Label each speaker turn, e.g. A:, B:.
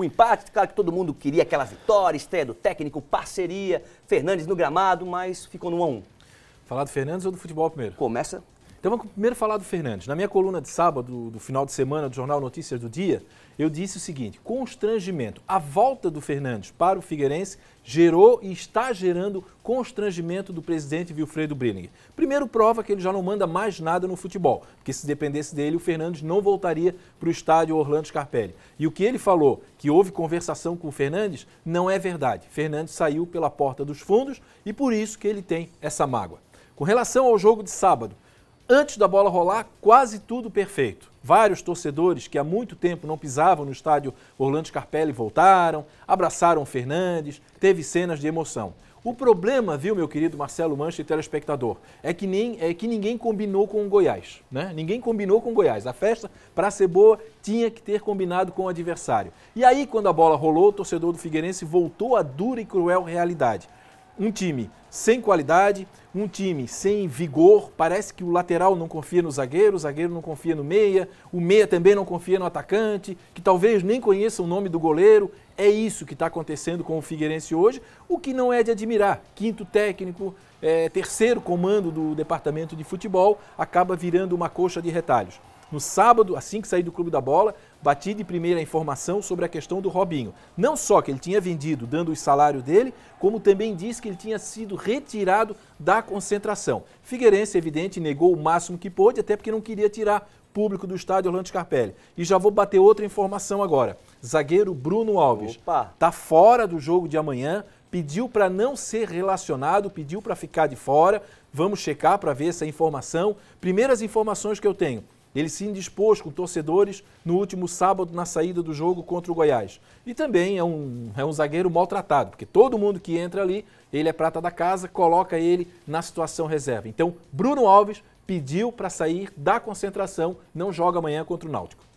A: o empate, claro que todo mundo queria aquela vitória, estreia do técnico, parceria, Fernandes no gramado, mas ficou no 1 a 1. Falar do Fernandes ou do futebol primeiro? Começa então vamos primeiro falar do Fernandes. Na minha coluna de sábado, do final de semana do Jornal Notícias do Dia, eu disse o seguinte: constrangimento. A volta do Fernandes para o Figueirense gerou e está gerando constrangimento do presidente Wilfredo Brilling. Primeiro prova que ele já não manda mais nada no futebol, porque se dependesse dele, o Fernandes não voltaria para o estádio Orlando Scarpelli. E o que ele falou, que houve conversação com o Fernandes, não é verdade. Fernandes saiu pela porta dos fundos e por isso que ele tem essa mágoa. Com relação ao jogo de sábado, antes da bola rolar, quase tudo perfeito. Vários torcedores que há muito tempo não pisavam no estádio Orlando Scarpelli voltaram, abraçaram Fernandes, teve cenas de emoção. O problema, viu, meu querido Marcelo Mancha e telespectador, é que, nem, é que ninguém combinou com o Goiás. Né? Ninguém combinou com o Goiás. A festa, para ser boa, tinha que ter combinado com o adversário. E aí, quando a bola rolou, o torcedor do Figueirense voltou à dura e cruel realidade um time sem qualidade, um time sem vigor, parece que o lateral não confia no zagueiro, o zagueiro não confia no meia, o meia também não confia no atacante, que talvez nem conheça o nome do goleiro. É isso que está acontecendo com o Figueirense hoje, o que não é de admirar. Quinto técnico, é, terceiro comando do departamento de futebol, acaba virando uma coxa de retalhos. No sábado, assim que saí do Clube da Bola, bati de primeira informação sobre a questão do Robinho. Não só que ele tinha vendido dando o salário dele, como também disse que ele tinha sido retirado da concentração. Figueirense, evidente, negou o máximo que pôde, até porque não queria tirar público do estádio Orlando Scarpelli. E já vou bater outra informação agora. Zagueiro Bruno Alves está fora do jogo de amanhã, pediu para não ser relacionado, pediu para ficar de fora. Vamos checar para ver essa informação. Primeiras informações que eu tenho. Ele se indispôs com torcedores no último sábado na saída do jogo contra o Goiás. E também é um, é um zagueiro maltratado, porque todo mundo que entra ali, ele é prata da casa, coloca ele na situação reserva. Então, Bruno Alves pediu para sair da concentração, não joga amanhã contra o Náutico.